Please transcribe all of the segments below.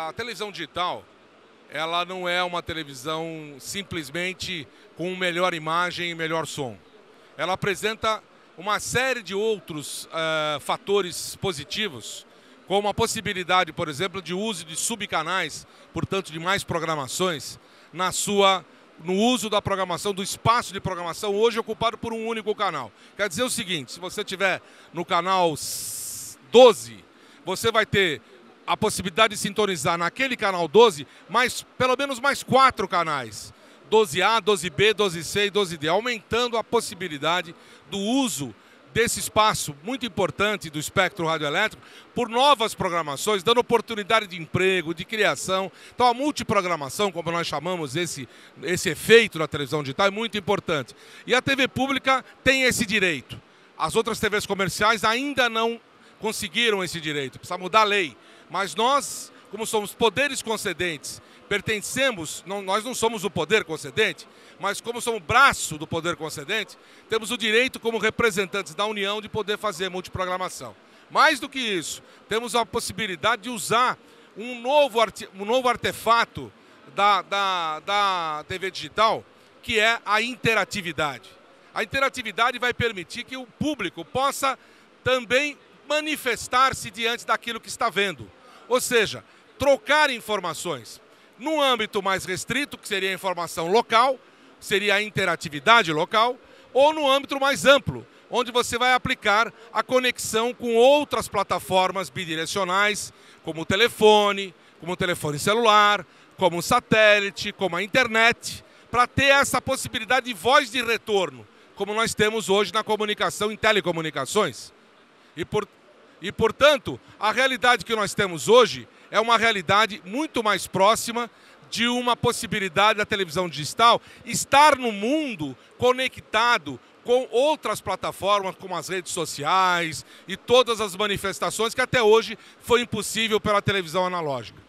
A televisão digital, ela não é uma televisão simplesmente com melhor imagem e melhor som. Ela apresenta uma série de outros uh, fatores positivos, como a possibilidade, por exemplo, de uso de subcanais, portanto de mais programações, na sua no uso da programação, do espaço de programação, hoje ocupado por um único canal. Quer dizer o seguinte, se você tiver no canal 12, você vai ter a possibilidade de sintonizar naquele canal 12, mais, pelo menos mais quatro canais. 12A, 12B, 12C e 12D, aumentando a possibilidade do uso desse espaço muito importante do espectro radioelétrico por novas programações, dando oportunidade de emprego, de criação. Então a multiprogramação, como nós chamamos esse, esse efeito da televisão digital, é muito importante. E a TV pública tem esse direito. As outras TVs comerciais ainda não conseguiram esse direito. Precisa mudar a lei. Mas nós, como somos poderes concedentes, pertencemos, não, nós não somos o poder concedente, mas como somos o braço do poder concedente, temos o direito, como representantes da União, de poder fazer multiprogramação. Mais do que isso, temos a possibilidade de usar um novo, arte, um novo artefato da, da, da TV digital, que é a interatividade. A interatividade vai permitir que o público possa também manifestar-se diante daquilo que está vendo. Ou seja, trocar informações. Num âmbito mais restrito, que seria a informação local, seria a interatividade local, ou no âmbito mais amplo, onde você vai aplicar a conexão com outras plataformas bidirecionais, como o telefone, como o telefone celular, como o satélite, como a internet, para ter essa possibilidade de voz de retorno, como nós temos hoje na comunicação em telecomunicações. E por e, portanto, a realidade que nós temos hoje é uma realidade muito mais próxima de uma possibilidade da televisão digital estar no mundo conectado com outras plataformas, como as redes sociais e todas as manifestações que até hoje foi impossível pela televisão analógica.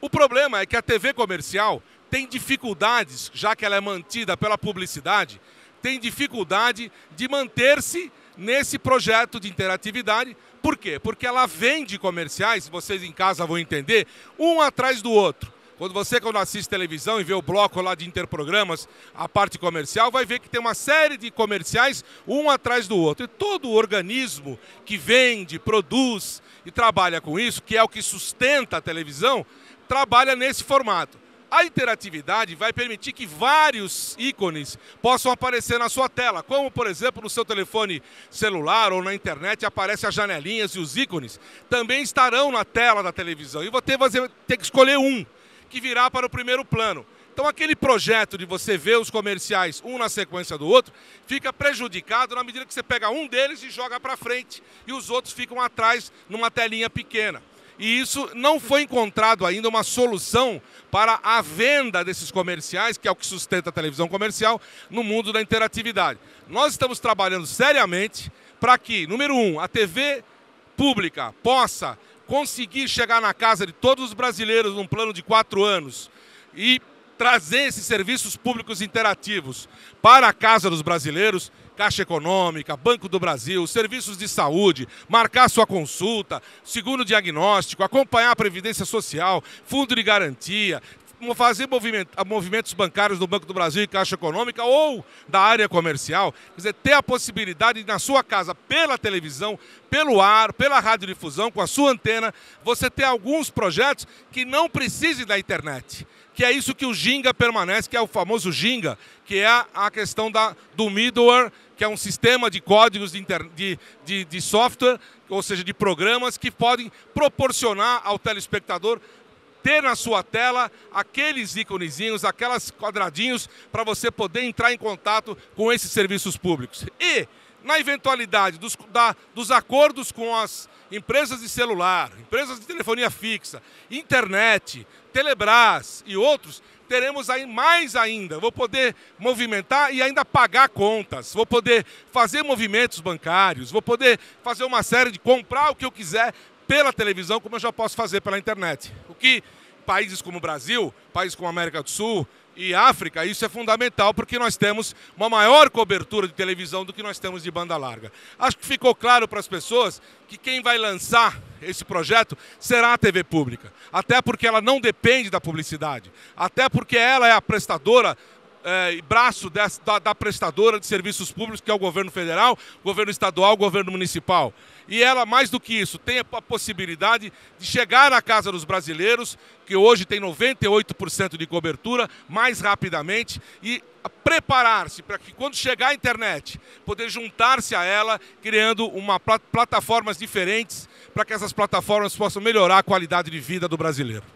O problema é que a TV comercial tem dificuldades, já que ela é mantida pela publicidade, tem dificuldade de manter-se nesse projeto de interatividade. Por quê? Porque ela vende comerciais, vocês em casa vão entender, um atrás do outro. Quando você, quando assiste televisão e vê o bloco lá de interprogramas, a parte comercial, vai ver que tem uma série de comerciais, um atrás do outro. E todo o organismo que vende, produz e trabalha com isso, que é o que sustenta a televisão, trabalha nesse formato. A interatividade vai permitir que vários ícones possam aparecer na sua tela, como por exemplo no seu telefone celular ou na internet aparecem as janelinhas e os ícones, também estarão na tela da televisão. E você vai ter que escolher um que virá para o primeiro plano. Então aquele projeto de você ver os comerciais um na sequência do outro fica prejudicado na medida que você pega um deles e joga para frente e os outros ficam atrás numa telinha pequena. E isso não foi encontrado ainda uma solução para a venda desses comerciais, que é o que sustenta a televisão comercial, no mundo da interatividade. Nós estamos trabalhando seriamente para que, número um, a TV pública possa conseguir chegar na casa de todos os brasileiros num plano de quatro anos e trazer esses serviços públicos interativos para a casa dos brasileiros Caixa Econômica, Banco do Brasil, serviços de saúde, marcar sua consulta, seguro diagnóstico, acompanhar a Previdência Social, fundo de garantia, fazer ah, movimentos bancários do Banco do Brasil e Caixa Econômica ou da área comercial, quer dizer, ter a possibilidade na sua casa, pela televisão, pelo ar, pela radiodifusão, com a sua antena, você ter alguns projetos que não precisem da internet. Que é isso que o Ginga permanece, que é o famoso Ginga, que é a questão da, do middleware que é um sistema de códigos de, de, de, de software, ou seja, de programas que podem proporcionar ao telespectador ter na sua tela aqueles íconezinhos, aquelas quadradinhos para você poder entrar em contato com esses serviços públicos. E na eventualidade dos, da, dos acordos com as empresas de celular, empresas de telefonia fixa, internet, Telebrás e outros, teremos aí mais ainda. Vou poder movimentar e ainda pagar contas, vou poder fazer movimentos bancários, vou poder fazer uma série de comprar o que eu quiser pela televisão, como eu já posso fazer pela internet. O que países como o Brasil, países como a América do Sul, e África, isso é fundamental porque nós temos uma maior cobertura de televisão do que nós temos de banda larga. Acho que ficou claro para as pessoas que quem vai lançar esse projeto será a TV pública, até porque ela não depende da publicidade, até porque ela é a prestadora é, braço dessa, da, da prestadora de serviços públicos, que é o governo federal, governo estadual, governo municipal. E ela, mais do que isso, tem a possibilidade de chegar à casa dos brasileiros, que hoje tem 98% de cobertura, mais rapidamente e preparar-se para que quando chegar a internet, poder juntar-se a ela, criando uma plataformas diferentes para que essas plataformas possam melhorar a qualidade de vida do brasileiro.